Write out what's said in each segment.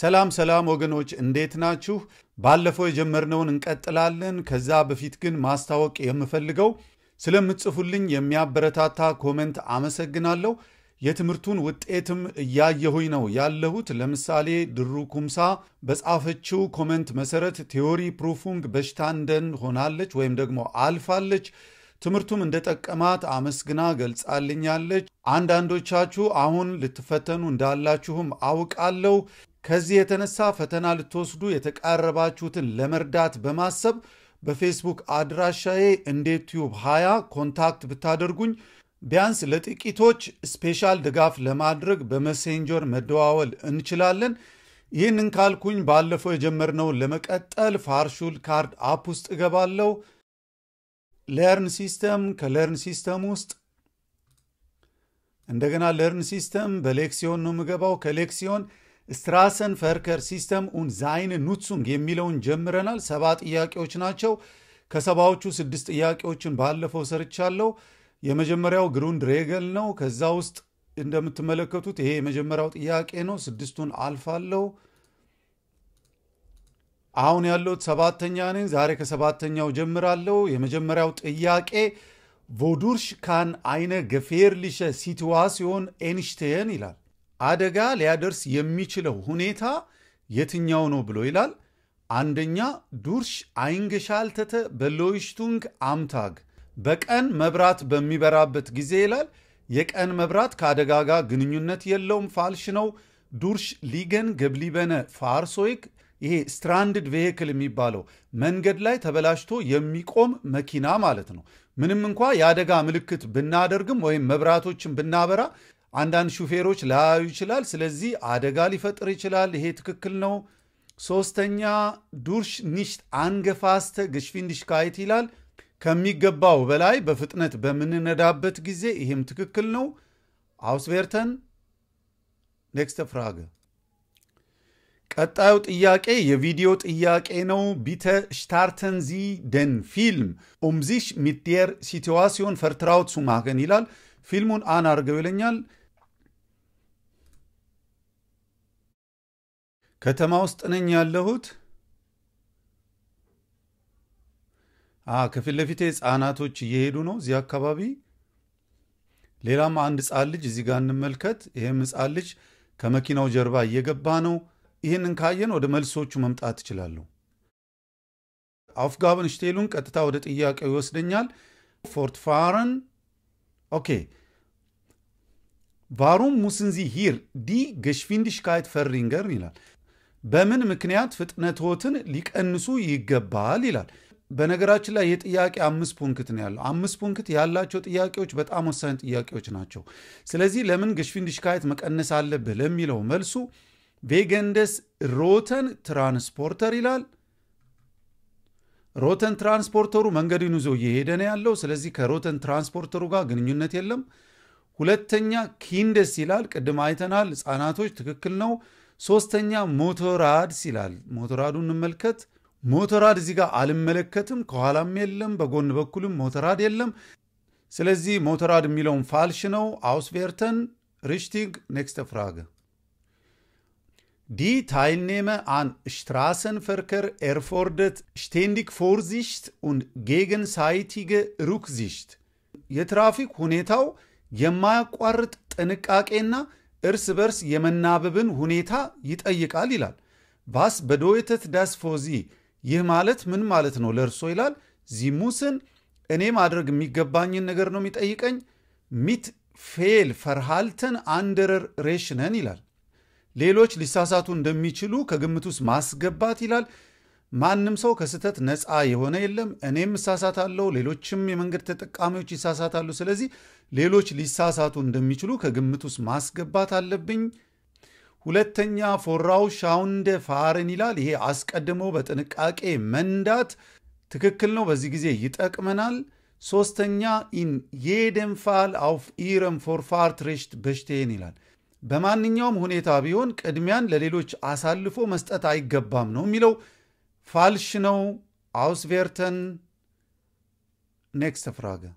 ሰላም ሰላም ወገኖች እንዴት ናችሁ? ባለፈው የጀመርነውን እንቀጥላለን። ከዛ በፊት ግን ማስታወቅ የምፈልገው ስለምትጽፉልኝ የሚያበረታታ ኮመንት አመሰግናለሁ። የትምህርቱን ውጤትም እያየሁኝ ነው ያለሁት። ለምሳሌ ድሩ ኩምሳ በጻፈችው ኮመንት መሰረት ቴዎሪ ፕሩፉንግ በሽታ ሆናለች ወይም ደግሞ አልፋለች። ትምህርቱም እንደጠቀማት አመስግና ገልጻልኛለች። አንዳንዶቻችሁ አሁን ልትፈተኑ እንዳላችሁም አውቃለሁ። ከዚህ የተነሳ ፈተና ልትወስዱ የተቃረባችሁትን ለመርዳት በማሰብ በፌስቡክ አድራሻዬ እንደ ቲዩብ 20 ኮንታክት ብታደርጉኝ ቢያንስ ለጥቂቶች ስፔሻል ድጋፍ ለማድረግ በመሴንጀር መደዋወል እንችላለን። ይህንን ካልኩኝ ባለፈው የጀመርነውን ለመቀጠል ፋርሹል ካርድ አፕ ውስጥ እገባለሁ። ለርን ሲስተም፣ ከለርን ሲስተም ውስጥ እንደገና ለርን ሲስተም በሌክሲዮን ነው የምገባው። ከሌክሲዮን ስትራሰን ፈርከር ሲስተም ኡን ዛይን ኑትሱንግ የሚለውን ጀምረናል። ሰባ ጥያቄዎች ናቸው። ከሰባዎቹ ስድስት ጥያቄዎችን ባለፈው ሰርቻለሁ። የመጀመሪያው ግሩንድ ሬገል ነው። ከዛ ውስጥ እንደምትመለከቱት ይሄ የመጀመሪያው ጥያቄ ነው። ስድስቱን አልፋለሁ። አሁን ያለሁት ሰባተኛ ነኝ። ዛሬ ከሰባተኛው ጀምራለሁ። የመጀመሪያው ጥያቄ ቮዱርሽ ካን አይነ ገፌርሊሸ ሲትዋሲዮን ኤንሽቴን ይላል። አደጋ ሊያደርስ የሚችለው ሁኔታ የትኛው ነው ብሎ ይላል። አንደኛ ዱርሽ አይንገሻልተተ በሎይሽቱንግ አምታግ በቀን መብራት በሚበራበት ጊዜ ይላል የቀን መብራት ከአደጋ ጋር ግንኙነት የለውም፣ ፋልሽ ነው። ዱርሽ ሊገን ገብሊበነ ፋርሶይክ ይሄ ስትራንድድ ቬሂክል የሚባለው መንገድ ላይ ተበላሽቶ የሚቆም መኪና ማለት ነው። ምንም እንኳ የአደጋ ምልክት ብናደርግም ወይም መብራቶችን ብናበራ አንዳንድ ሹፌሮች ላያዩ ይችላል። ስለዚህ አደጋ ሊፈጥር ይችላል። ይሄ ትክክል ነው። ሶስተኛ ዱርሽ ኒሽት አንገፋስተ ግሽፊንድሽካይት ይላል። ከሚገባው በላይ በፍጥነት በምንነዳበት ጊዜ ይህም ትክክል ነው። አውስቤርተን ኔክስተ ፍራገ። ቀጣዩ ጥያቄ የቪዲዮ ጥያቄ ነው። ቢተ ሽታርተን ዚ ደን ፊልም ኡምዚሽ ሚትየር ሲትዋሲዮን ፈርትራውት ሱማገን ይላል። ፊልሙን አን አድርገው ይለኛል። ከተማ ውስጥ ነኝ ያለሁት። ከፊት ለፊቴ ህፃናቶች እየሄዱ ነው እዚህ አካባቢ። ሌላም አንድ ህጻን ልጅ እዚህ ጋር እንመልከት። ይህም ህፃን ልጅ ከመኪናው ጀርባ እየገባ ነው። ይህንን ካየን ወደ መልሶቹ መምጣት ትችላለሁ አፍጋብን ሽቴሉን ቀጥታ ወደ ጥያቄው ይወስደኛል። ፎርት ፋረን ኦኬ ቫሩም ሙስንዚ ሂር ዲ ገሽፊንዲሽካይት ፈሪንገርን ይላል። በምን ምክንያት ፍጥነትዎትን ሊቀንሱ ይገባል ይላል። በነገራችን ላይ የጥያቄ አምስት ፑንክት ነው ያለው። አምስት ፑንክት ያላቸው ጥያቄዎች በጣም ወሳኝ ጥያቄዎች ናቸው። ስለዚህ ለምን ግሽፊንዲሽካየት መቀነስ አለብህ ለሚለው መልሱ ቬገንደስ ሮተን ትራንስፖርተር ይላል። ሮተን ትራንስፖርተሩ መንገድን ይዞ እየሄደ ነው ያለው። ስለዚህ ከሮተን ትራንስፖርተሩ ጋር ግንኙነት የለም። ሁለተኛ ኪንደስ ይላል። ቅድም አይተናል። ህጻናቶች ትክክል ነው። ሶስተኛ ሞቶራድስ ሲላል ሞቶራዱ እንመልከት። ሞቶራድ እዚህ ጋር አልመለከትም። ከኋላም የለም፣ በጎን በኩልም ሞቶራድ የለም። ስለዚህ ሞቶራድ የሚለውን ፋልሽ ነው። አውስቬርተን ሪሽቲንግ ኔክስት ፍራግ ዲ ታይልኔመ አን ሽትራሰን ፈርከር ኤርፎርደት ሽቴንዲክ ፎርዚሽት ጌገን ሳይቲገ ሩክዚሽት የትራፊክ ሁኔታው የማያቋርጥ ጥንቃቄና እርስ በርስ የመናበብን ሁኔታ ይጠይቃል ይላል። ባስ በዶይተት ዳስ ፎዚ ይህ ማለት ምን ማለት ነው ለእርሶ ይላል። ዚሙስን እኔ ማድረግ የሚገባኝን ነገር ነው የሚጠይቀኝ። ሚት ፌል ፈርሃልተን አንደረር ሬሽነን ይላል። ሌሎች ሊሳሳቱ እንደሚችሉ ከግምት ውስጥ ማስገባት ይላል። ማንም ሰው ከስህተት ነፃ የሆነ የለም። እኔም እሳሳታለሁ፣ ሌሎችም የመንገድ ተጠቃሚዎች ይሳሳታሉ። ስለዚህ ሌሎች ሊሳሳቱ እንደሚችሉ ከግምት ውስጥ ማስገባት አለብኝ። ሁለተኛ ፎራው ሻውንደ ፋርን ይላል። ይሄ አስቀድሞ በጥንቃቄ መንዳት ትክክል ነው፣ በዚህ ጊዜ ይጠቅመናል። ሶስተኛ ኢን የደም ፋል አውፍ ኢረም ፎርፋርት ሬሽት በሽቴን ይላል። በማንኛውም ሁኔታ ቢሆን ቅድሚያን ለሌሎች አሳልፎ መስጠት አይገባም ነው የሚለው falsch ነው auswerten. Nächste Frage.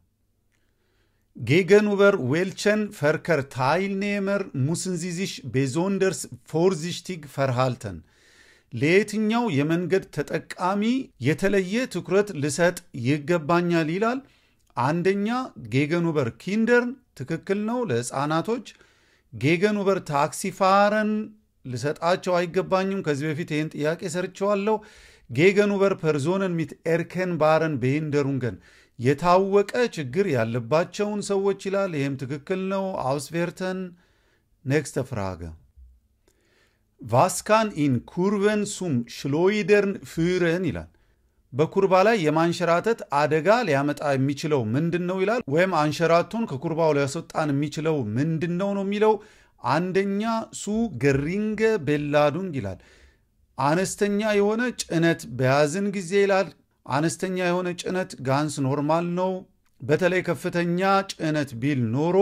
Gegenüber welchen Verkehrsteilnehmer müssen Sie sich besonders vorsichtig verhalten? ለየትኛው የመንገድ ተጠቃሚ የተለየ ትኩረት ልሰጥ ይገባኛል ይላል። አንደኛ ጌገኑበር ኪንደርን ትክክል ነው፣ ለሕፃናቶች ጌገኑበር ታክሲ ፋረን ልሰጣቸው አይገባኝም። ከዚህ በፊት ይህን ጥያቄ ሰርቸዋለሁ። ጌገኑበር ፐርዞነን ሚት ኤርከን ባረን ቤንደሩንገን የታወቀ ችግር ያለባቸውን ሰዎች ይላል። ይህም ትክክል ነው። አውስቬርተን ኔክስተ ፍራገ ቫስካን ኢን ኩርቨን ሱም ሽሎይደርን ፍረን ይላል። በኩርባ ላይ የማንሸራተት አደጋ ሊያመጣ የሚችለው ምንድን ነው ይላል። ወይም አንሸራቱን ከኩርባው ሊያስወጣን የሚችለው ምንድን ነው ነው የሚለው አንደኛ ሱ ገሪንገ ቤላዱንግ ይላል። አነስተኛ የሆነ ጭነት በያዝን ጊዜ ይላል አነስተኛ የሆነ ጭነት ጋንስ ኖርማል ነው። በተለይ ከፍተኛ ጭነት ቢል ኖሮ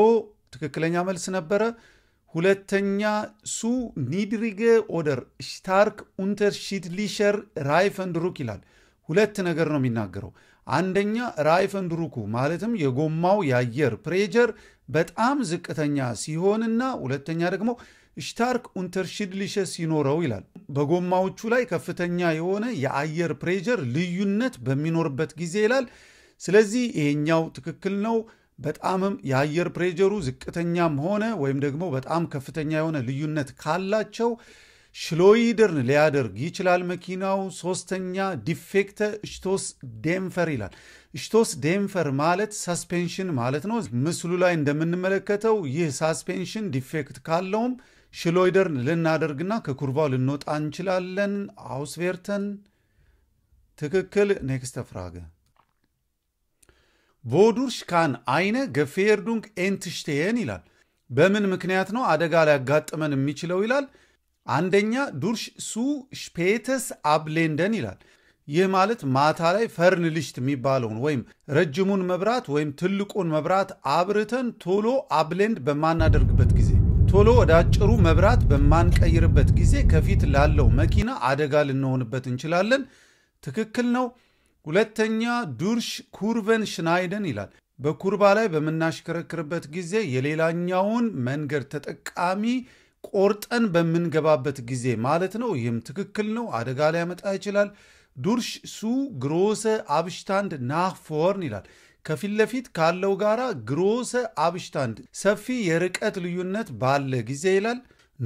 ትክክለኛ መልስ ነበረ። ሁለተኛ ሱ ኒድሪገ ኦደር ሽታርክ ራይፈንድ ራይፈንድሩክ ይላል። ሁለት ነገር ነው የሚናገረው። አንደኛ ራይፈንድሩኩ ማለትም የጎማው የአየር ፕሬጀር በጣም ዝቅተኛ ሲሆንና ሁለተኛ ደግሞ ሽታርክ ኡንተርሽድሊሸ ሲኖረው ይላል። በጎማዎቹ ላይ ከፍተኛ የሆነ የአየር ፕሬጀር ልዩነት በሚኖርበት ጊዜ ይላል። ስለዚህ ይሄኛው ትክክል ነው። በጣምም የአየር ፕሬጀሩ ዝቅተኛም ሆነ ወይም ደግሞ በጣም ከፍተኛ የሆነ ልዩነት ካላቸው ሽሎይደርን ሊያደርግ ይችላል መኪናው። ሶስተኛ ዲፌክተ እሽቶስ ዴምፈር ይላል። እሽቶስ ዴምፈር ማለት ሳስፔንሽን ማለት ነው። ምስሉ ላይ እንደምንመለከተው ይህ ሳስፔንሽን ዲፌክት ካለውም ሽሎይደርን ልናደርግና ከኩርባ ልንወጣ እንችላለን። አውስቬርተን ትክክል። ኔክስተ ፍራገ ቮዱርሽ ካን አይነ ገፌርዱንግ ኤንትሽቴን ይላል። በምን ምክንያት ነው አደጋ ሊያጋጥመን የሚችለው ይላል። አንደኛ ዱርሽ ሱ ሽፔተስ አብሌንደን ይላል። ይህ ማለት ማታ ላይ ፈርን ልሽት የሚባለውን ወይም ረጅሙን መብራት ወይም ትልቁን መብራት አብርተን ቶሎ አብሌንድ በማናደርግበት ጊዜ ቶሎ ወደ አጭሩ መብራት በማንቀይርበት ጊዜ ከፊት ላለው መኪና አደጋ ልንሆንበት እንችላለን። ትክክል ነው። ሁለተኛ ዱርሽ ኩርቨን ሽናይደን ይላል። በኩርባ ላይ በምናሽከረክርበት ጊዜ የሌላኛውን መንገድ ተጠቃሚ ቆርጠን በምንገባበት ጊዜ ማለት ነው። ይህም ትክክል ነው። አደጋ ሊያመጣ ይችላል። ዱርሽ ሱ ግሮሰ አብሽታንድ ናፎርን ይላል። ከፊት ለፊት ካለው ጋራ ግሮሰ አብሽታንድ ሰፊ የርቀት ልዩነት ባለ ጊዜ ይላል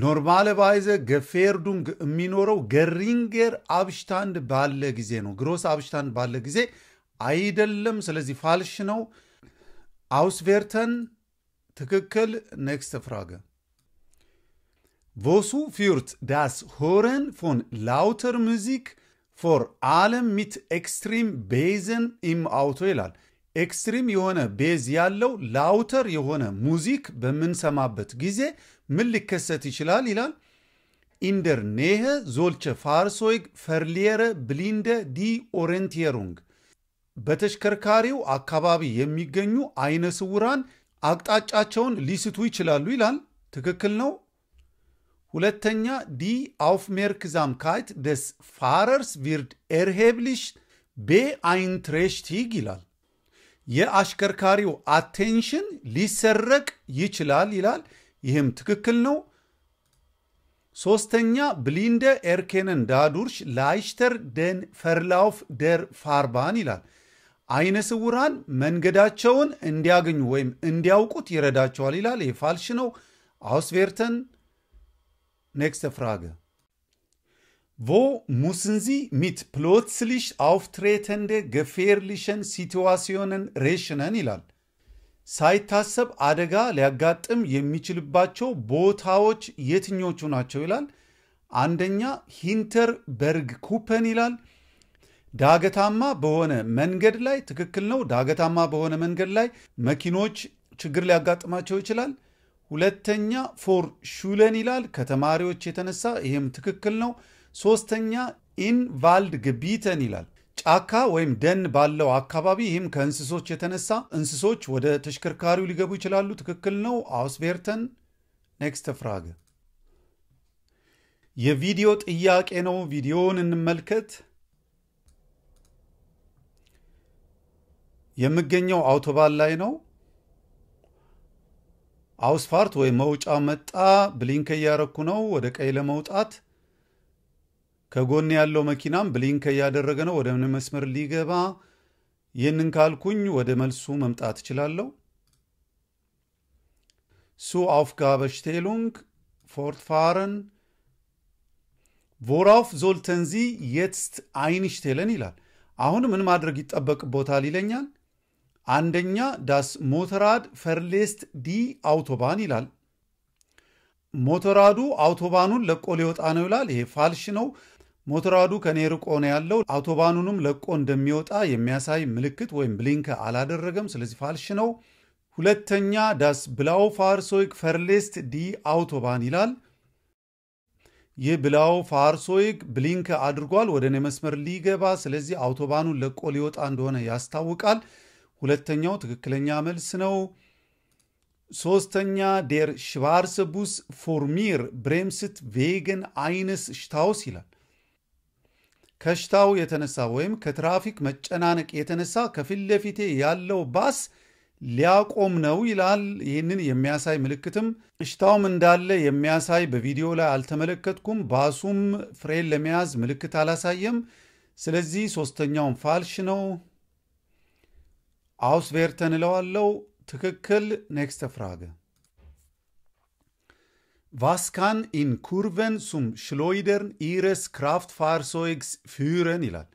ኖርማለ ባይዘ ገፌርዱንግ የሚኖረው ገሪንጌር አብሽታንድ ባለ ጊዜ ነው። ግሮስ አብሽታንድ ባለ ጊዜ አይደለም። ስለዚህ ፋልሽ ነው። አውስቬርተን ትክክል። ኔክስት ፍራገ ቮሱ ፊርት ዳስ ሆረን ፎን ላውተር ሙዚክ ፎር አለም ሚት ኤክስትሪም ቤዘን ኢም አውቶ ይላል። ኤክስትሪም የሆነ ቤዝ ያለው ላውተር የሆነ ሙዚክ በምንሰማበት ጊዜ ምን ሊከሰት ይችላል ይላል። ኢንደር ኔህ ዞልቸ ፋርሶይግ ፈርሊየረ ብሊንደ ዲ ኦሬንቲየሩንግ በተሽከርካሪው አካባቢ የሚገኙ አይነ ስውራን አቅጣጫቸውን ሊስቱ ይችላሉ ይላል። ትክክል ነው። ሁለተኛ ዲ ካይት ደስ ፋረርስ ቪርድ ኤርሄብሊሽ ቤአይንትሬሽቲግ ይላል። የአሽከርካሪው አቴንሽን ሊሰረቅ ይችላል ይላል። ይህም ትክክል ነው። ሶስተኛ ብሊንደ ኤርኬንን ዳዱርሽ ላይሽተር ደን ፈርላውፍ ደር ፋርባን ይላል። አይነ ስውራን መንገዳቸውን እንዲያገኙ ወይም እንዲያውቁት ይረዳቸዋል ይላል። ይህ ፋልሽ ነው። አውስቬርተን ኔክስት ፍራገ Wo müssen Sie mit plötzlich auftretenden gefährlichen Situationen rechnen? ይላል። ሳይታሰብ አደጋ ሊያጋጥም የሚችልባቸው ቦታዎች የትኞቹ ናቸው ይላል። አንደኛ ሂንተር በርግ ኩፐን ይላል። ዳገታማ በሆነ መንገድ ላይ ትክክል ነው። ዳገታማ በሆነ መንገድ ላይ መኪኖች ችግር ሊያጋጥማቸው ይችላል። ሁለተኛ ፎር ሹለን ይላል። ከተማሪዎች የተነሳ ይህም ትክክል ነው። ሶስተኛ ኢንቫልድ ግቢተን ይላል ጫካ ወይም ደን ባለው አካባቢ ይህም ከእንስሶች የተነሳ እንስሶች ወደ ተሽከርካሪው ሊገቡ ይችላሉ። ትክክል ነው። አውስቤርተን ኔክስት ፍራግ የቪዲዮ ጥያቄ ነው። ቪዲዮውን እንመልከት። የምገኘው አውቶባን ላይ ነው። አውስፋርት ወይም መውጫ መጣ። ብሊንክ እያረኩ ነው ወደ ቀይ ለመውጣት ከጎን ያለው መኪናም ብሊንክ እያደረገ ነው ወደ ምን መስመር ሊገባ። ይህንን ካልኩኝ ወደ መልሱ መምጣት እችላለሁ። ሱ ፎርት ፋረን ቮራፍ ዞልተንዚ የትስት አይንሽቴለን ይላል። አሁን ምን ማድረግ ይጠበቅቦታል ይለኛል። አንደኛ ዳስ ሞተራድ ፈርሌስት ዲ አውቶባን ይላል። ሞተራዱ አውቶባኑን ለቆ ሊወጣ ነው ይላል። ይሄ ፋልሽ ነው። ሞተራዱ ከኔ ርቆ ነው ያለው፣ አውቶባኑንም ለቆ እንደሚወጣ የሚያሳይ ምልክት ወይም ብሊንክ አላደረገም። ስለዚህ ፋልሽ ነው። ሁለተኛ ዳስ ብላው ፋርሶይክ ፈርሌስት ዲ አውቶባን ይላል። ይህ ብላው ፋርሶይክ ብሊንክ አድርጓል፣ ወደ እኔ መስመር ሊገባ ስለዚህ አውቶባኑን ለቆ ሊወጣ እንደሆነ ያስታውቃል። ሁለተኛው ትክክለኛ መልስ ነው። ሶስተኛ ዴር ሽቫርስ ቡስ ፎርሚር ብሬምስት ቬገን አይነስ ሽታውስ ይላል። ከሽታው የተነሳ ወይም ከትራፊክ መጨናነቅ የተነሳ ከፊት ለፊቴ ያለው ባስ ሊያቆም ነው ይላል። ይህንን የሚያሳይ ምልክትም እሽታውም እንዳለ የሚያሳይ በቪዲዮ ላይ አልተመለከትኩም። ባሱም ፍሬን ለመያዝ ምልክት አላሳየም። ስለዚህ ሶስተኛውን ፋልሽ ነው። አውስቬርተን እለዋለው። ትክክል። ኔክስት ፍራግ Was kann in Kurven zum Schleudern Ihres Kraftfahrzeugs führen? ይላል።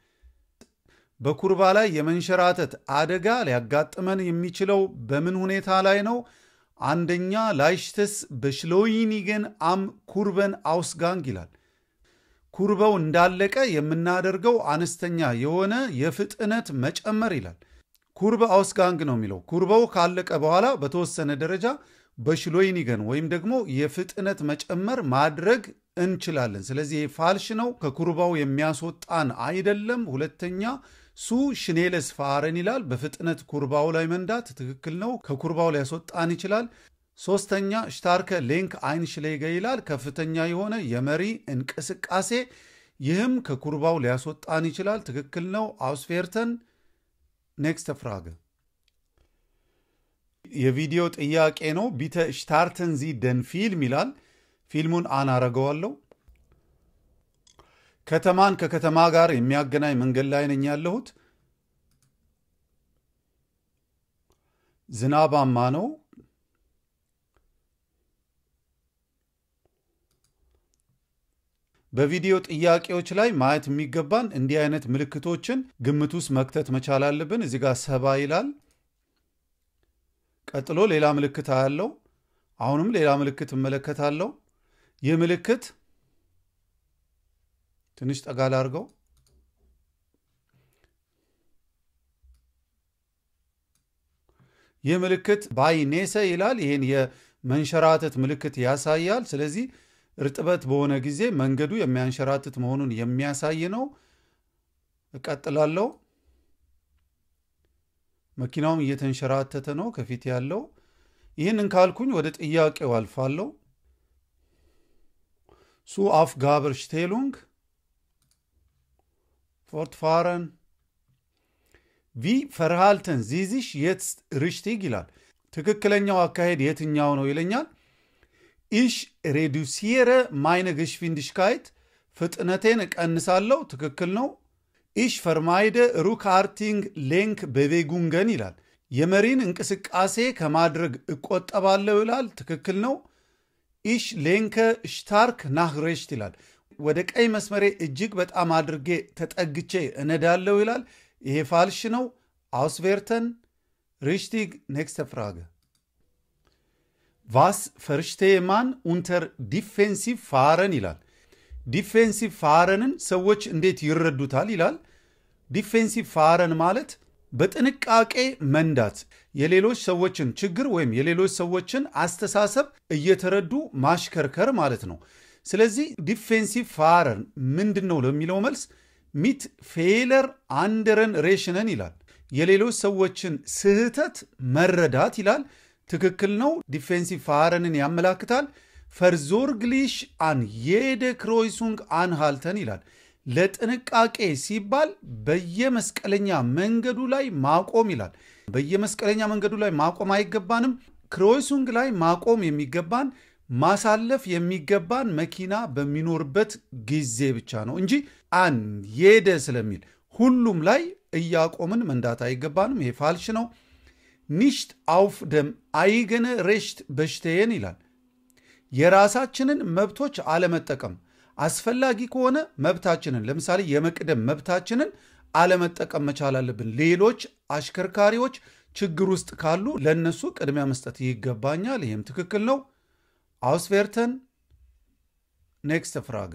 በኩርባ ላይ የመንሸራተት አደጋ ሊያጋጥመን የሚችለው በምን ሁኔታ ላይ ነው? አንደኛ ላይሽተስ በሽሎይኒገን አም ኩርበን አውስጋንግ ይላል። ኩርበው እንዳለቀ የምናደርገው አነስተኛ የሆነ የፍጥነት መጨመር ይላል። ኩርበ አውስጋንግ ነው የሚለው። ኩርበው ካለቀ በኋላ በተወሰነ ደረጃ በሽሎይኒ ገን ወይም ደግሞ የፍጥነት መጨመር ማድረግ እንችላለን። ስለዚህ ፋልሽ ነው፣ ከኩርባው የሚያስወጣን አይደለም። ሁለተኛ ሱ ሽኔለስ ፋረን ይላል። በፍጥነት ኩርባው ላይ መንዳት ትክክል ነው፣ ከኩርባው ላይ ያስወጣን ይችላል። ሶስተኛ ሽታርከ ሌንክ አይንሽሌገ ይላል። ከፍተኛ የሆነ የመሪ እንቅስቃሴ ይህም ከኩርባው ሊያስወጣን ይችላል። ትክክል ነው። አውስፌርተን ኔክስት ፍራገ የቪዲዮ ጥያቄ ነው። ቢተ ሽታርተን ዚ ደን ፊልም ይላል። ፊልሙን አን አረገዋለሁ። ከተማን ከከተማ ጋር የሚያገናኝ መንገድ ላይ ነኝ ያለሁት። ዝናባማ ነው። በቪዲዮ ጥያቄዎች ላይ ማየት የሚገባን እንዲህ አይነት ምልክቶችን ግምት ውስጥ መክተት መቻል አለብን። እዚህ ጋር ሰባ ይላል። ቀጥሎ ሌላ ምልክት አያለው። አሁንም ሌላ ምልክት እመለከታለው። ይህ ምልክት ትንሽ ጠጋል ላድርገው። ይህ ምልክት ባይኔሰ ይላል። ይህን የመንሸራተት ምልክት ያሳያል። ስለዚህ እርጥበት በሆነ ጊዜ መንገዱ የሚያንሸራትት መሆኑን የሚያሳይ ነው። እቀጥላለሁ። መኪናውም እየተንሸራተተ ነው ከፊት ያለው። ይህንን ካልኩኝ ወደ ጥያቄው አልፋለሁ። ሱ አፍ ጋብር ሽቴሉንግ ፎርትፋረን ቪ ፈርሃልተን ዚዚሽ የት ርሽቲግ ይላል። ትክክለኛው አካሄድ የትኛው ነው ይለኛል። ኢሽ ሬዱሲየረ ማይነ ግሽፊንድሽካይት ፍጥነቴን እቀንሳለሁ። ትክክል ነው። ኢሽ ፈርማይደ ሩካርቲንግ ሌንክ በቬጉንገን ይላል። የመሪን እንቅስቃሴ ከማድረግ እቆጠባለሁ ይላል። ትክክል ነው። ኢሽ ሌንከ ሽታርክ ናህሬሽት ይላል። ወደ ቀይ መስመሬ እጅግ በጣም አድርጌ ተጠግቼ እነዳለሁ ይላል። ይሄ ፋልሽ ነው። አውስቬርተን ሪሽቲግ ኔክስተ ፍራገ ቫስ ፈርሽቴማን ኡንተር ዲፌንሲቭ ፋረን ይላል። ዲፌንሲቭ ፋረንን ሰዎች እንዴት ይረዱታል ይላል። ዲፌንሲቭ ፋረን ማለት በጥንቃቄ መንዳት የሌሎች ሰዎችን ችግር ወይም የሌሎች ሰዎችን አስተሳሰብ እየተረዱ ማሽከርከር ማለት ነው። ስለዚህ ዲፌንሲቭ ፋረን ምንድን ነው ለሚለው መልስ ሚት ፌለር አንደረን ሬሽነን ይላል። የሌሎች ሰዎችን ስህተት መረዳት ይላል። ትክክል ነው። ዲፌንሲቭ ፋረንን ያመላክታል። ፈርዞርግሊሽ አን የደ ክሮይሱንግ አንሃልተን ይላል። ለጥንቃቄ ሲባል በየመስቀለኛ መንገዱ ላይ ማቆም ይላል። በየመስቀለኛ መንገዱ ላይ ማቆም አይገባንም። ክሮይሱንግ ላይ ማቆም የሚገባን ማሳለፍ የሚገባን መኪና በሚኖርበት ጊዜ ብቻ ነው እንጂ አን የደ ስለሚል ሁሉም ላይ እያቆምን መንዳት አይገባንም። ይሄ ፋልሽ ነው። ኒሽት አውፍ ደም አይገነ ሬሽት በሽተየን ይላል የራሳችንን መብቶች አለመጠቀም አስፈላጊ ከሆነ መብታችንን ለምሳሌ የመቅደም መብታችንን አለመጠቀም መቻል አለብን። ሌሎች አሽከርካሪዎች ችግር ውስጥ ካሉ ለእነሱ ቅድሚያ መስጠት ይገባኛል። ይህም ትክክል ነው። አውስቬርተን ኔክስት ፍራገ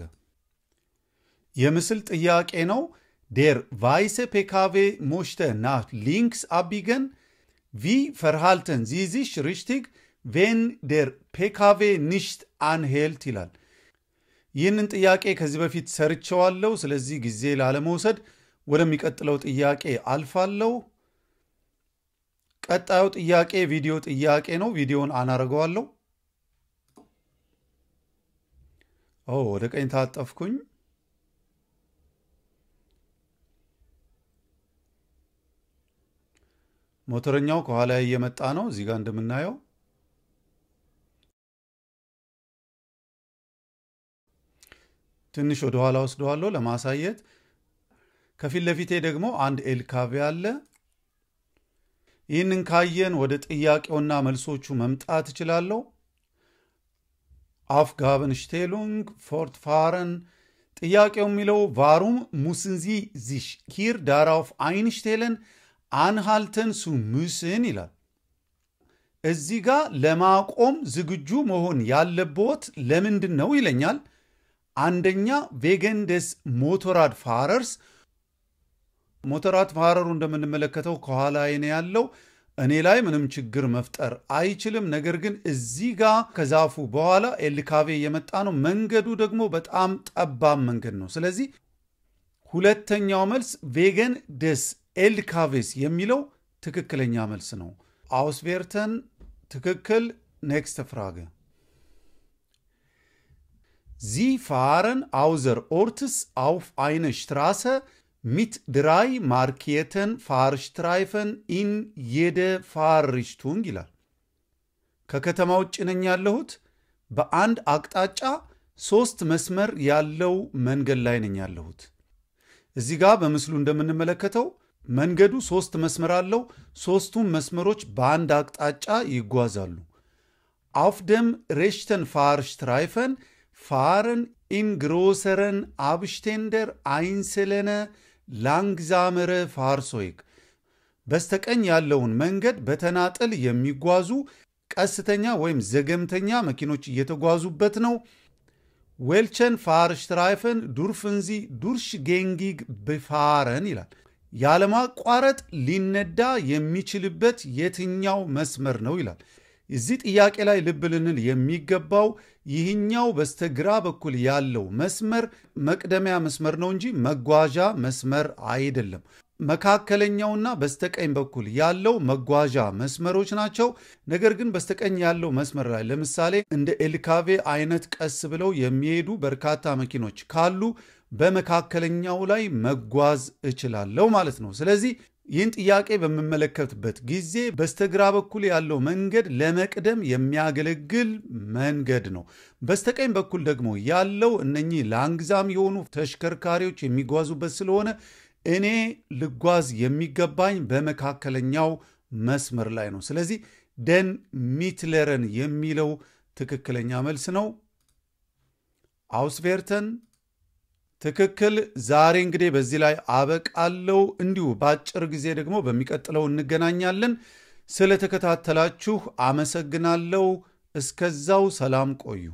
የምስል ጥያቄ ነው። ዴር ቫይሰ ፔካቬ ሞሽተ ና ሊንክስ አቢገን ቪ ፈርሃልተን ዚዚሽ ሪሽቲግ ቬን ዴር ፔካቬ ንሽት አንሄልት ይላል። ይህንን ጥያቄ ከዚህ በፊት ሰርቸዋለሁ። ስለዚህ ጊዜ ላለመውሰድ ወደሚቀጥለው ጥያቄ አልፋለሁ። ቀጣዩ ጥያቄ ቪዲዮ ጥያቄ ነው። ቪዲዮን አናርገዋለሁ። ኦ ወደ ቀኝ ታጠፍኩኝ። ሞተረኛው ከኋላ እየመጣ ነው እዚህ ጋር እንደምናየው ትንሽ ወደኋላ ወስደዋለሁ ለማሳየት። ከፊት ለፊቴ ደግሞ አንድ ኤል ካቬ አለ። ይህንን ካየን ወደ ጥያቄውና መልሶቹ መምጣት እችላለሁ። ጋብን ሽቴሉንግ ፎርት ፋረን ጥያቄው የሚለው ቫሩም ሙስንዚ ዚሽ ኪር ዳራውፍ አይንሽቴለን አንሃልተን ሱ ሙስን ይላል። እዚህ ጋር ለማቆም ዝግጁ መሆን ያለቦት ለምንድን ነው ይለኛል። አንደኛ ቬገን ደስ ሞቶራድ ፋረርስ ሞቶራድ ፋረሩ እንደምንመለከተው ከኋላ አይን ያለው እኔ ላይ ምንም ችግር መፍጠር አይችልም። ነገር ግን እዚህ ጋር ከዛፉ በኋላ ኤልካቬ የመጣ ነው። መንገዱ ደግሞ በጣም ጠባብ መንገድ ነው። ስለዚህ ሁለተኛው መልስ ቬገን ደስ ኤልካቬስ የሚለው ትክክለኛ መልስ ነው። አውስቤርተን ትክክል። ኔክስት ፍራግ Sie fahren Ortes auf eine Straße mit drei markierten Fahrstreifen in jede Fahrrichtung ይላል። ከከተማ ውጭ ነኝ ያለሁት በአንድ አቅጣጫ ሶስት መስመር ያለው መንገድ ላይ ነኝ ያለሁት። እዚህ ጋር በምስሉ እንደምንመለከተው መንገዱ ሶስት መስመር አለው። ሶስቱም መስመሮች በአንድ አቅጣጫ ይጓዛሉ። አፍ ሬሽተን ፋርሽትራይፈን fahren in größeren Abständen einzelne langsamere ፋርሶይክ በስተቀኝ ያለውን መንገድ በተናጠል የሚጓዙ ቀስተኛ ወይም ዘገምተኛ መኪኖች እየተጓዙበት ነው። ዌልቸን ፋርሽትራይፈን ዱርፍንዚ ዱርሽ ጌንጊግ ብፋረን ይላል። ያለማቋረጥ ሊነዳ የሚችልበት የትኛው መስመር ነው ይላል። እዚህ ጥያቄ ላይ ልብ ልንል የሚገባው ይህኛው በስተግራ በኩል ያለው መስመር መቅደሚያ መስመር ነው እንጂ መጓዣ መስመር አይደለም። መካከለኛውና በስተቀኝ በኩል ያለው መጓዣ መስመሮች ናቸው። ነገር ግን በስተቀኝ ያለው መስመር ላይ ለምሳሌ እንደ ኤልካቬ አይነት ቀስ ብለው የሚሄዱ በርካታ መኪኖች ካሉ በመካከለኛው ላይ መጓዝ እችላለሁ ማለት ነው። ስለዚህ ይህን ጥያቄ በምመለከትበት ጊዜ በስተግራ በኩል ያለው መንገድ ለመቅደም የሚያገለግል መንገድ ነው። በስተቀኝ በኩል ደግሞ ያለው እነኚህ ላንግዛም የሆኑ ተሽከርካሪዎች የሚጓዙበት ስለሆነ እኔ ልጓዝ የሚገባኝ በመካከለኛው መስመር ላይ ነው። ስለዚህ ደን ሚትለረን የሚለው ትክክለኛ መልስ ነው። አውስቬርተን ትክክል። ዛሬ እንግዲህ በዚህ ላይ አበቃለው። እንዲሁ በአጭር ጊዜ ደግሞ በሚቀጥለው እንገናኛለን። ስለተከታተላችሁ አመሰግናለሁ። እስከዛው ሰላም ቆዩ።